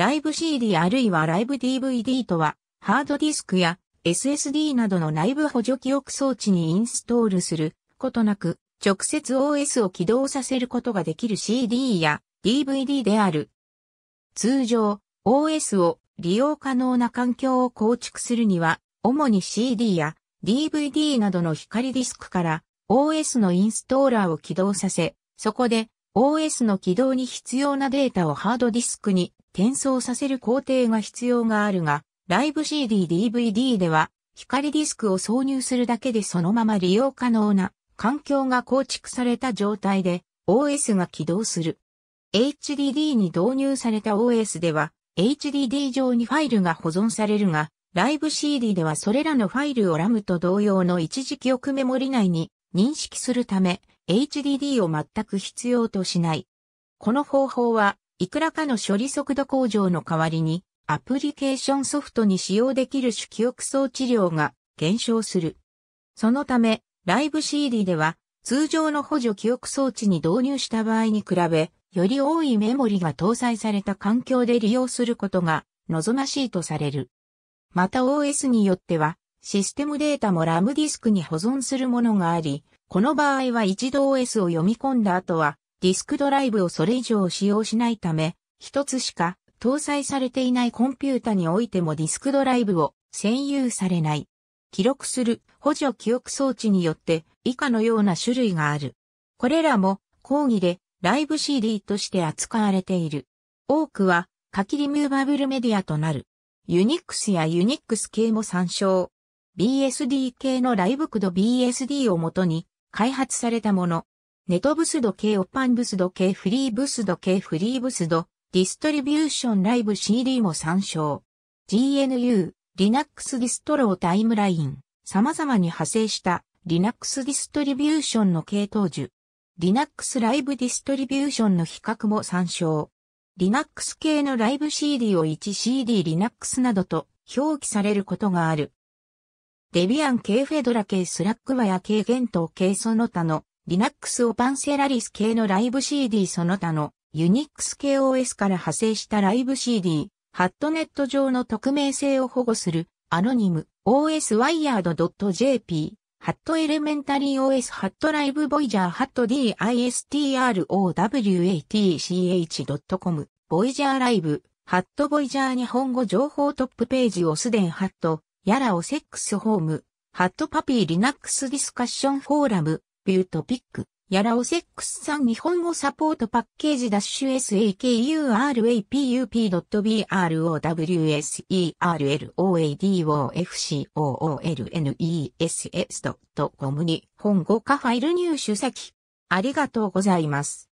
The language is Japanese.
ライブ CD あるいはライブ DVD とは、ハードディスクや SSD などの内部補助記憶装置にインストールすることなく、直接 OS を起動させることができる CD や DVD である。通常、OS を利用可能な環境を構築するには、主に CD や DVD などの光ディスクから OS のインストーラーを起動させ、そこで OS の起動に必要なデータをハードディスクに転送させる工程が必要があるが、ライブ CD DVD では光ディスクを挿入するだけでそのまま利用可能な環境が構築された状態で OS が起動する。HDD に導入された OS では HDD 上にファイルが保存されるが、ライブ CD ではそれらのファイルを RAM と同様の一時記憶メモリ内に認識するため HDD を全く必要としない。この方法はいくらかの処理速度向上の代わりにアプリケーションソフトに使用できる主記憶装置量が減少する。そのためライブ CD では通常の補助記憶装置に導入した場合に比べより多いメモリが搭載された環境で利用することが望ましいとされる。また OS によってはシステムデータもラムディスクに保存するものがあり、この場合は一度 OS を読み込んだ後は、ディスクドライブをそれ以上使用しないため、一つしか搭載されていないコンピュータにおいてもディスクドライブを占有されない。記録する補助記憶装置によって以下のような種類がある。これらも講義でライブ CD として扱われている。多くは書きリムーバブルメディアとなる。ユニックスやユニックス系も参照。BSD 系のライブ駆動 BSD をもとに開発されたもの。ネトブスド系オッパンブスド系フリーブスド系フリーブスドディストリビューションライブ CD も参照。GNU、Linux ディストロータイムライン、様々に派生した Linux ディストリビューションの系統樹。Linux ライブディストリビューションの比較も参照。Linux 系のライブ CD を 1CD Linux などと表記されることがある。デビアン系フェドラ系スラックマヤ系ゲント系その他のリナックスオパンセラリス系のライブ CD その他のユニックス系 OS から派生したライブ CD、ハットネット上の匿名性を保護するアノニム oswired.jp ハットエレメンタリー OS ハットライブボイジャーハット DISTROWATCH.com ボイジャーライブハットボイジャー日本語情報トップページをすでんハットやらおセックスホーム、ハットパピーリナックスディスカッションフォーラム、ビュートピック、やらおセックスさん日本語サポートパッケージダッシュ s a k u r a p u p b r o s e r a d o f o o l n e s e s c o m に本語化ファイル入手先。ありがとうございます。